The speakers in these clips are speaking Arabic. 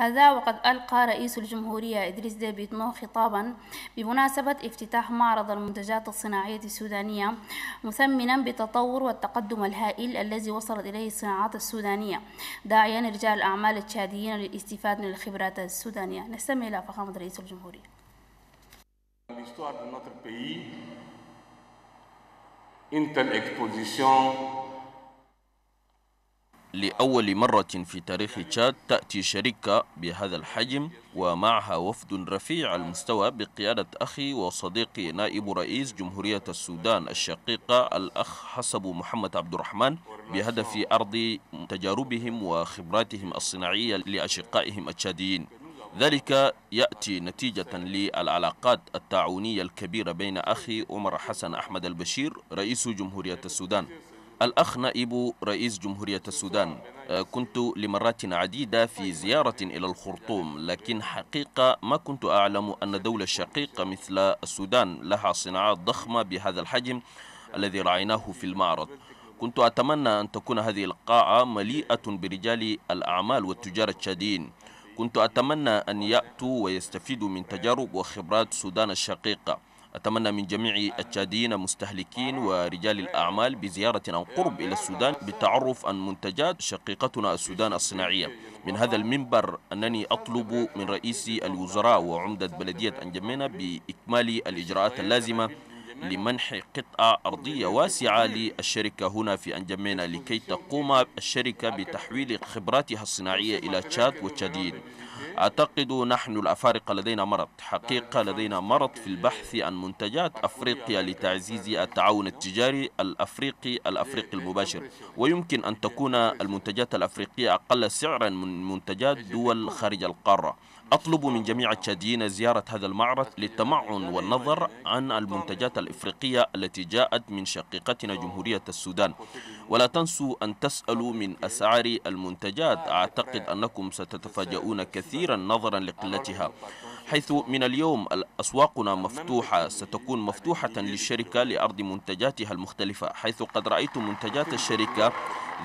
هذا وقد ألقى رئيس الجمهورية إدريس ديبيت نو خطابا بمناسبة افتتاح معرض المنتجات الصناعية السودانية مثمنا بتطور والتقدم الهائل الذي وصلت إليه الصناعات السودانية داعيا رجال الأعمال التشاديين للاستفادة من الخبرات السودانية نستمع إلى فخامة رئيس الجمهورية L'histoire de notre pays, une telle exposition لأول مرة في تاريخ تشاد تأتي شركة بهذا الحجم ومعها وفد رفيع المستوى بقيادة أخي وصديقي نائب رئيس جمهورية السودان الشقيقة الأخ حسب محمد عبد الرحمن بهدف أرض تجاربهم وخبراتهم الصناعية لأشقائهم التشاديين ذلك يأتي نتيجة للعلاقات التعاونية الكبيرة بين أخي عمر حسن أحمد البشير رئيس جمهورية السودان الأخ نائب رئيس جمهورية السودان آه، كنت لمرات عديدة في زيارة إلى الخرطوم لكن حقيقة ما كنت أعلم أن دولة شقيقة مثل السودان لها صناعات ضخمة بهذا الحجم الذي رأيناه في المعرض كنت أتمنى أن تكون هذه القاعة مليئة برجال الأعمال والتجار التشاديين كنت أتمنى أن يأتوا ويستفيدوا من تجارب وخبرات السودان الشقيقة أتمنى من جميع التشاديين مستهلكين ورجال الأعمال بزيارة عن قرب إلى السودان بالتعرف عن منتجات شقيقتنا السودان الصناعية من هذا المنبر أنني أطلب من رئيس الوزراء وعمدة بلدية أنجمينا بإكمال الإجراءات اللازمة لمنح قطعة أرضية واسعة للشركة هنا في أنجمينا لكي تقوم الشركة بتحويل خبراتها الصناعية إلى تشاد وتشادين أعتقد نحن الأفارقة لدينا مرض حقيقة لدينا مرض في البحث عن منتجات أفريقيا لتعزيز التعاون التجاري الأفريقي الأفريقي المباشر ويمكن أن تكون المنتجات الأفريقية أقل سعرا من منتجات دول خارج القارة أطلب من جميع التشاديين زيارة هذا المعرض للتمعن والنظر عن المنتجات الإفريقية الإفريقية التي جاءت من شقيقتنا جمهورية السودان ولا تنسوا أن تسألوا من أسعار المنتجات أعتقد أنكم ستتفاجؤون كثيرا نظرا لقلتها حيث من اليوم أسواقنا مفتوحة ستكون مفتوحة للشركة لأرض منتجاتها المختلفة حيث قد رأيت منتجات الشركة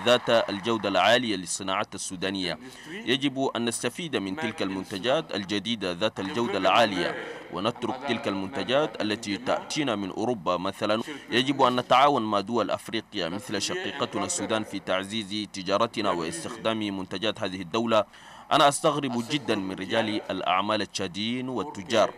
ذات الجودة العالية للصناعة السودانية يجب أن نستفيد من تلك المنتجات الجديدة ذات الجودة العالية ونترك تلك المنتجات التي تأتينا من أوروبا مثلا يجب أن نتعاون مع دول أفريقيا مثل شقيق طريقتنا السودان في تعزيز تجارتنا واستخدام منتجات هذه الدولة أنا أستغرب جدا من رجال الأعمال التشاديين والتجار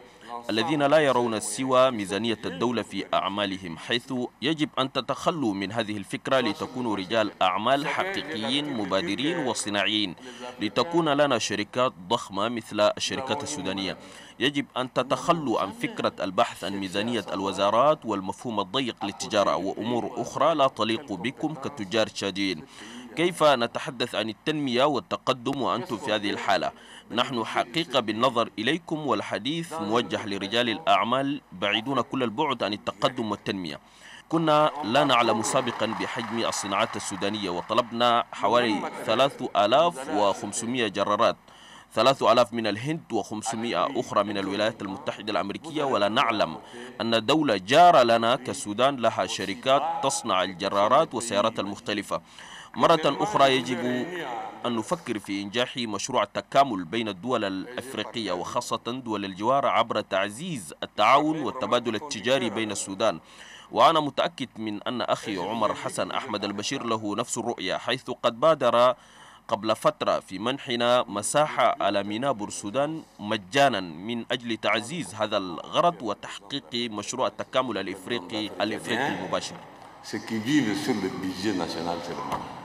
الذين لا يرون سوى ميزانية الدولة في أعمالهم حيث يجب أن تتخلوا من هذه الفكرة لتكونوا رجال أعمال حقيقيين مبادرين وصناعيين لتكون لنا شركات ضخمة مثل الشركات السودانية يجب أن تتخلوا عن فكرة البحث عن ميزانية الوزارات والمفهوم الضيق للتجارة وأمور أخرى لا تليق بكم كتجار شادين كيف نتحدث عن التنمية والتقدم وأنتم في هذه الحالة نحن حقيقة بالنظر إليكم والحديث موجه لرجال الأعمال بعيدون كل البعد عن التقدم والتنمية كنا لا نعلم سابقا بحجم الصناعات السودانية وطلبنا حوالي 3500 جرارات 3000 من الهند و500 أخرى من الولايات المتحدة الأمريكية ولا نعلم أن دولة جارة لنا كالسودان لها شركات تصنع الجرارات والسيارات المختلفة مرة أخرى يجب أن نفكر في إنجاح مشروع التكامل بين الدول الأفريقية وخاصة دول الجوار عبر تعزيز التعاون والتبادل التجاري بين السودان وأنا متأكد من أن أخي عمر حسن أحمد البشير له نفس الرؤية حيث قد بادر قبل فترة في منحنا مساحة على ميناء بورسودان مجانا من أجل تعزيز هذا الغرض وتحقيق مشروع التكامل الإفريقي الإفريقي المباشر